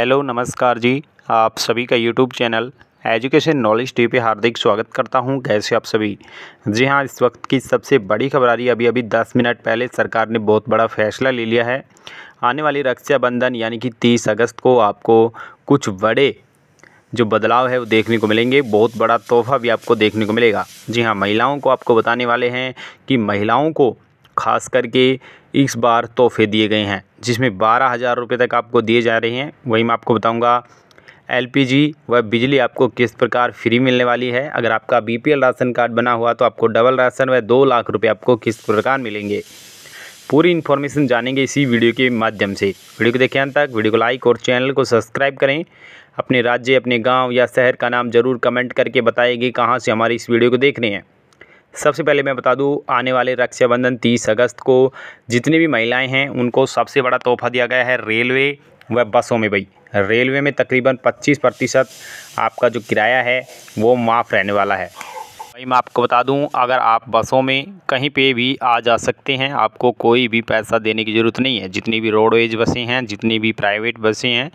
hello नमस्कार जी आप सभी का YouTube channel education knowledge T पे हार्दिक स्वागत करता हूं कैसे आप सभी जी हां इस वक्त की सबसे बड़ी खबर आ रही है अभी अभी 10 मिनट पहले सरकार ने बहुत बड़ा फैसला ले लिया है आने वाली रक्षाबंधन यानी कि 30 अगस्त को आपको कुछ बड़े जो बदलाव है वो देखने को मिलेंगे बहुत बड़ा तोहफा भी आपको देखने को मिलेगा जी हाँ महिलाओं को आपको बताने वाले हैं कि महिलाओं को खास करके इस बार तोहफ़े दिए गए हैं जिसमें बारह हज़ार रुपये तक आपको दिए जा रहे हैं वही मैं आपको बताऊँगा एलपीजी व बिजली आपको किस प्रकार फ्री मिलने वाली है अगर आपका बीपीएल राशन कार्ड बना हुआ तो आपको डबल राशन व दो लाख रुपये आपको किस प्रकार मिलेंगे पूरी इन्फॉर्मेशन जानेंगे इसी वीडियो के माध्यम से वीडियो को देखें अंत तक वीडियो को लाइक और चैनल को सब्सक्राइब करें अपने राज्य अपने गांव या शहर का नाम ज़रूर कमेंट करके बताएगी कहाँ से हमारी इस वीडियो को देख रहे हैं सबसे पहले मैं बता दूं आने वाले रक्षाबंधन तीस अगस्त को जितनी भी महिलाएं हैं उनको सबसे बड़ा तोहफा दिया गया है रेलवे व बसों में भाई रेलवे में तकरीबन 25 प्रतिशत आपका जो किराया है वो माफ़ रहने वाला है भाई मैं आपको बता दूं अगर आप बसों में कहीं पे भी आ जा सकते हैं आपको कोई भी पैसा देने की ज़रूरत नहीं है जितनी भी रोडवेज बसें हैं जितनी भी प्राइवेट बसें हैं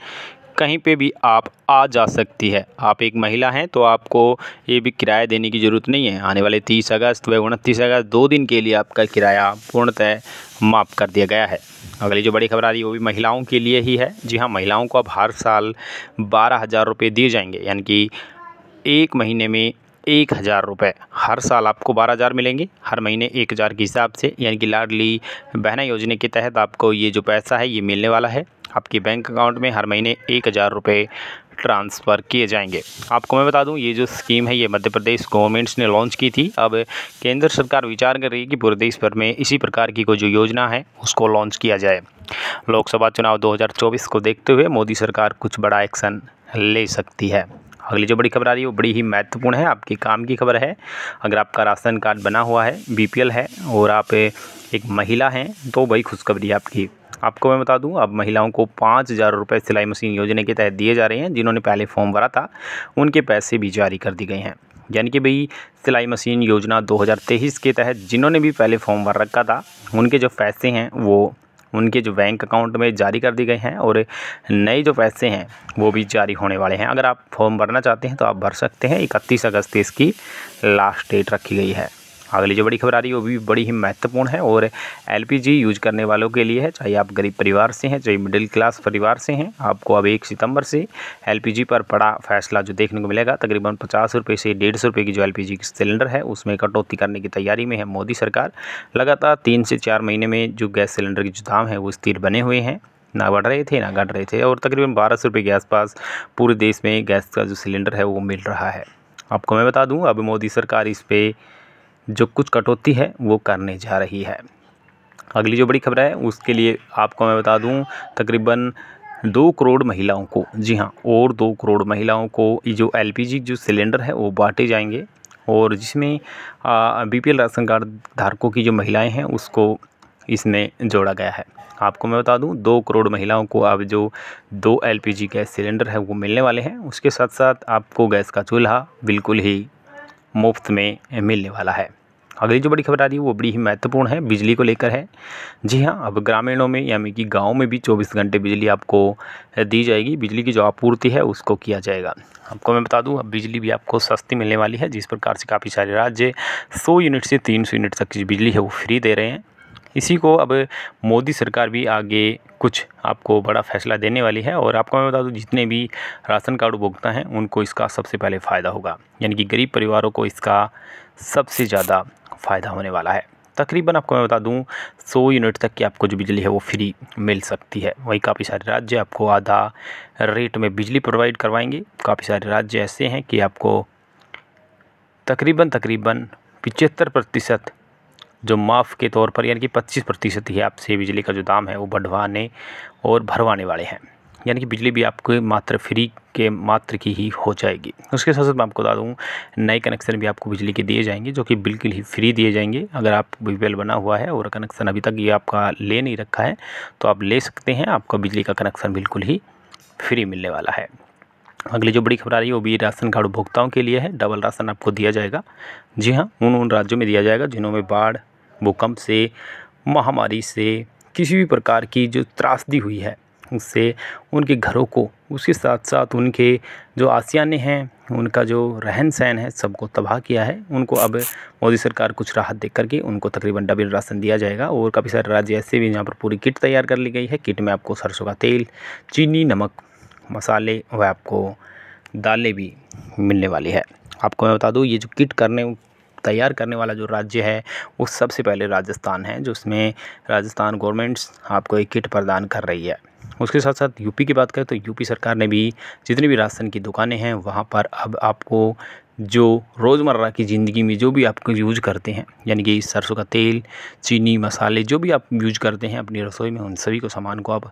कहीं पे भी आप आ जा सकती है आप एक महिला हैं तो आपको ये भी किराया देने की ज़रूरत नहीं है आने वाले तीस अगस्त व उनतीस अगस्त दो दिन के लिए आपका किराया पूर्णतः माफ़ कर दिया गया है अगली जो बड़ी खबर आ रही है वो भी महिलाओं के लिए ही है जी हाँ महिलाओं को अब हर साल बारह हज़ार रुपये दिए जाएंगे यानी कि एक महीने में एक हज़ार रुपये हर साल आपको बारह हज़ार मिलेंगे हर महीने एक हज़ार के हिसाब से यानी कि लाडली बहना योजना के तहत आपको ये जो पैसा है ये मिलने वाला है आपके बैंक अकाउंट में हर महीने एक हज़ार रुपये ट्रांसफ़र किए जाएंगे आपको मैं बता दूं ये जो स्कीम है ये मध्य प्रदेश गवर्नमेंट्स ने लॉन्च की थी अब केंद्र सरकार विचार कर रही है कि पूरे देश भर में इसी प्रकार की कोई जो योजना है उसको लॉन्च किया जाए लोकसभा चुनाव दो को देखते हुए मोदी सरकार कुछ बड़ा एक्शन ले सकती है अगली जो बड़ी खबर आ रही है वो बड़ी ही महत्वपूर्ण है आपके काम की खबर है अगर आपका राशन कार्ड बना हुआ है बीपीएल है और आप एक महिला हैं तो वही खुशखबरी आपकी आपको मैं बता दूं अब महिलाओं को पाँच हज़ार रुपये सिलाई मशीन योजना के तहत दिए जा रहे हैं जिन्होंने पहले फॉर्म भरा था उनके पैसे भी जारी कर दिए गए हैं यानी कि भाई सिलाई मशीन योजना 2023 के तहत जिन्होंने भी पहले फॉर्म भर रखा था उनके जो पैसे हैं वो उनके जो बैंक अकाउंट में जारी कर दिए गए हैं और नए जो पैसे हैं वो भी जारी होने वाले हैं अगर आप फॉर्म भरना चाहते हैं तो आप भर सकते हैं इकतीस अगस्त इसकी लास्ट डेट रखी गई है अगली जो बड़ी खबर आ रही है वो भी बड़ी ही महत्वपूर्ण है और एलपीजी यूज करने वालों के लिए है चाहे आप गरीब परिवार से हैं चाहे मिडिल क्लास परिवार से हैं आपको अब एक सितंबर से एलपीजी पर बड़ा फैसला जो देखने को मिलेगा तकरीबन पचास रुपये से डेढ़ सौ रुपये की जो एल पी सिलेंडर है उसमें कटौती करने की तैयारी में है मोदी सरकार लगातार तीन से चार महीने में जो गैस सिलेंडर के जो दाम है वो स्थिर बने हुए हैं ना बढ़ रहे थे ना घट रहे थे और तकरीबन बारह सौ रुपये के आसपास पूरे देश में गैस का जो सिलेंडर है वो मिल रहा है आपको मैं बता दूं अब मोदी सरकार इस पर जो कुछ कटौती है वो करने जा रही है अगली जो बड़ी खबर है उसके लिए आपको मैं बता दूं तकरीबन दो करोड़ महिलाओं को जी हाँ और दो करोड़ महिलाओं को जो एलपीजी जो सिलेंडर है वो बांटे जाएंगे और जिसमें बीपीएल राशन कार्ड धारकों की जो महिलाएं हैं उसको इसमें जोड़ा गया है आपको मैं बता दूं दो करोड़ महिलाओं को अब जो दो एलपीजी गैस सिलेंडर है वो मिलने वाले हैं उसके साथ साथ आपको गैस का चूल्हा बिल्कुल ही मुफ्त में मिलने वाला है अगली जो बड़ी खबर आ रही है वो बड़ी ही महत्वपूर्ण है बिजली को लेकर है जी हाँ अब ग्रामीणों में यानी कि गाँव में भी 24 घंटे बिजली आपको दी जाएगी बिजली की जो आपूर्ति है उसको किया जाएगा आपको मैं बता दूं अब बिजली भी आपको सस्ती मिलने वाली है जिस प्रकार से काफ़ी सारे राज्य 100 यूनिट से 300 यूनिट तक की बिजली है वो फ्री दे रहे हैं इसी को अब मोदी सरकार भी आगे कुछ आपको बड़ा फैसला देने वाली है और आपको मैं बता दूँ जितने भी राशन कार्ड उपभोक्ता हैं उनको इसका सबसे पहले फ़ायदा होगा यानी कि गरीब परिवारों को इसका सबसे ज़्यादा फ़ायदा होने वाला है तकरीबन आपको मैं बता दूं 100 यूनिट तक की आपको जो बिजली है वो फ्री मिल सकती है वहीं काफ़ी सारे राज्य आपको आधा रेट में बिजली प्रोवाइड करवाएंगे काफ़ी सारे राज्य ऐसे हैं कि आपको तकरीबन तकरीबन पिचहत्तर प्रतिशत जो माफ़ के तौर पर यानी कि पच्चीस प्रतिशत ही आपसे बिजली का जो दाम है वो बढ़वाने और भरवाने वाले हैं यानी कि बिजली भी आपको मात्र फ्री के मात्र की ही हो जाएगी उसके साथ साथ मैं आपको बता दूँ नए कनेक्शन भी आपको बिजली के दिए जाएंगे जो कि बिल्कुल ही फ्री दिए जाएंगे अगर आप बीपीएल बना हुआ है और कनेक्शन अभी तक ये आपका ले नहीं रखा है तो आप ले सकते हैं आपका बिजली का कनेक्शन बिल्कुल ही फ्री मिलने वाला है अगली जो बड़ी खबर आ रही है वो भी राशन कार्ड उपभोक्ताओं के लिए है डबल राशन आपको दिया जाएगा जी हाँ उन उन राज्यों में दिया जाएगा जिन्हों में बाढ़ भूकंप से महामारी से किसी भी प्रकार की जो त्रासदी हुई है उससे उनके घरों को उसके साथ साथ उनके जो आसियाने हैं उनका जो रहन सहन है सबको तबाह किया है उनको अब मोदी सरकार कुछ राहत देख करके उनको तकरीबन डबल राशन दिया जाएगा और काफ़ी सारे राज्य ऐसे भी जहाँ पर पूरी किट तैयार कर ली गई है किट में आपको सरसों का तेल चीनी नमक मसाले व आपको दालें भी मिलने वाली है आपको मैं बता दूँ ये जो किट करने तैयार करने वाला जो राज्य है वो सबसे पहले राजस्थान है जिसमें राजस्थान गवर्नमेंट्स आपको एक किट प्रदान कर रही है उसके साथ साथ यूपी की बात करें तो यूपी सरकार ने भी जितनी भी राशन की दुकानें हैं वहाँ पर अब आपको जो रोज़मर्रा की ज़िंदगी में जो भी आपको यूज करते हैं यानी कि सरसों का तेल चीनी मसाले जो भी आप यूज करते हैं अपनी रसोई में उन सभी को सामान को आप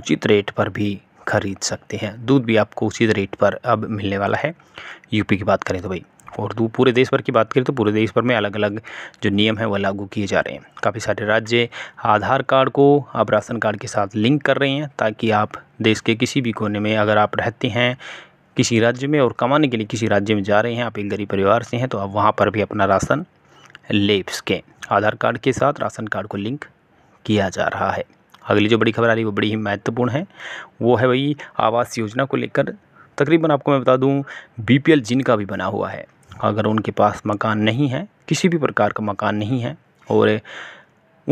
उचित रेट पर भी ख़रीद सकते हैं दूध भी आपको उचित रेट पर अब मिलने वाला है यूपी की बात करें तो भाई और दू पूरे देश भर की बात करें तो पूरे देश भर में अलग अलग जो नियम हैं वह लागू किए जा रहे हैं काफ़ी सारे राज्य आधार कार्ड को आप राशन कार्ड के साथ लिंक कर रहे हैं ताकि आप देश के किसी भी कोने में अगर आप रहते हैं किसी राज्य में और कमाने के लिए किसी राज्य में जा रहे हैं आप एक गरीब परिवार से हैं तो आप वहाँ पर भी अपना राशन ले सकें आधार कार्ड के साथ राशन कार्ड को लिंक किया जा रहा है अगली जो बड़ी खबर आ रही है वो बड़ी ही महत्वपूर्ण है वो है भाई आवास योजना को लेकर तकरीबन आपको मैं बता दूं बीपीएल जिनका भी बना हुआ है अगर उनके पास मकान नहीं है किसी भी प्रकार का मकान नहीं है और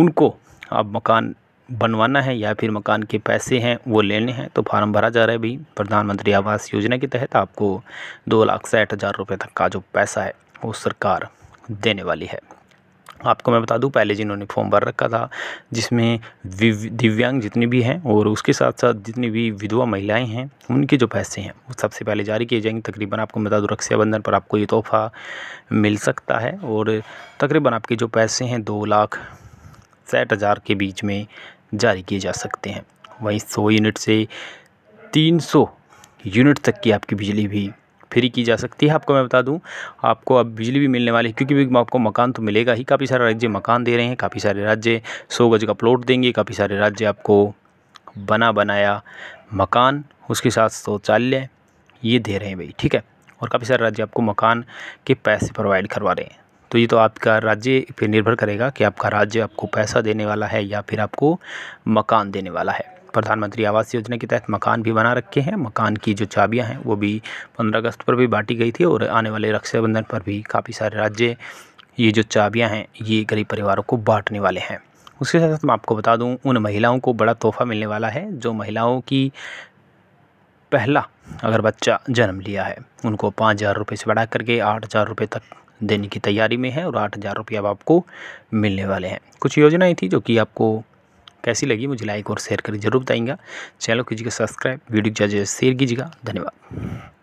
उनको अब मकान बनवाना है या फिर मकान के पैसे हैं वो लेने हैं तो फार्म भरा जा रहा है अभी प्रधानमंत्री आवास योजना के तहत आपको दो लाख साठ हज़ार रुपये तक का जो पैसा है वो सरकार देने वाली है आपको मैं बता दूं पहले जिन्होंने फॉर्म भर रखा था जिसमें दिव्यांग जितने भी हैं और उसके साथ साथ जितनी भी विधवा महिलाएं हैं उनके जो पैसे हैं वो सबसे पहले जारी किए जाएंगे तकरीबन आपको बता दूँ रक्षाबंधन पर आपको ये तोहफ़ा मिल सकता है और तकरीबन आपके जो पैसे हैं दो लाख साठ हज़ार के बीच में जारी किए जा सकते हैं वहीं सौ यूनिट से तीन सौ यूनिट तक की आपकी बिजली भी फ्री की जा सकती है आपको मैं बता दूँ आपको अब बिजली भी मिलने वाली है क्योंकि भी आपको मकान तो मिलेगा ही काफ़ी सारे राज्य मकान दे रहे हैं काफ़ी सारे राज्य सौ गज का प्लॉट देंगे काफ़ी सारे राज्य आपको बना बनाया मकान उसके साथ शौचालय ये दे रहे हैं भाई ठीक है और काफ़ी सारे राज्य आपको मकान के पैसे प्रोवाइड करवा रहे हैं तो ये तो आपका राज्य पर निर्भर करेगा कि आपका राज्य आपको पैसा देने वाला है या फिर आपको मकान देने वाला है प्रधानमंत्री आवास योजना के तहत मकान भी बना रखे हैं मकान की जो चाबियाँ हैं वो भी पंद्रह अगस्त पर भी बांटी गई थी और आने वाले रक्षाबंधन पर भी काफ़ी सारे राज्य ये जो चाबियाँ हैं ये गरीब परिवारों को बांटने वाले हैं उसके साथ साथ मैं आपको बता दूं उन महिलाओं को बड़ा तोहफा मिलने वाला है जो महिलाओं की पहला अगर बच्चा जन्म लिया है उनको पाँच हज़ार रुपये से बढ़ा करके आठ हज़ार रुपये तक देने की तैयारी में है और आठ हज़ार रुपये अब आपको मिलने वाले हैं कुछ योजनाएं थी जो कि आपको कैसी लगी मुझे लाइक और शेयर करें जरूर बताएंगा चैनल कीजिएगा सब्सक्राइब वीडियो को ज़्यादा शेयर कीजिएगा धन्यवाद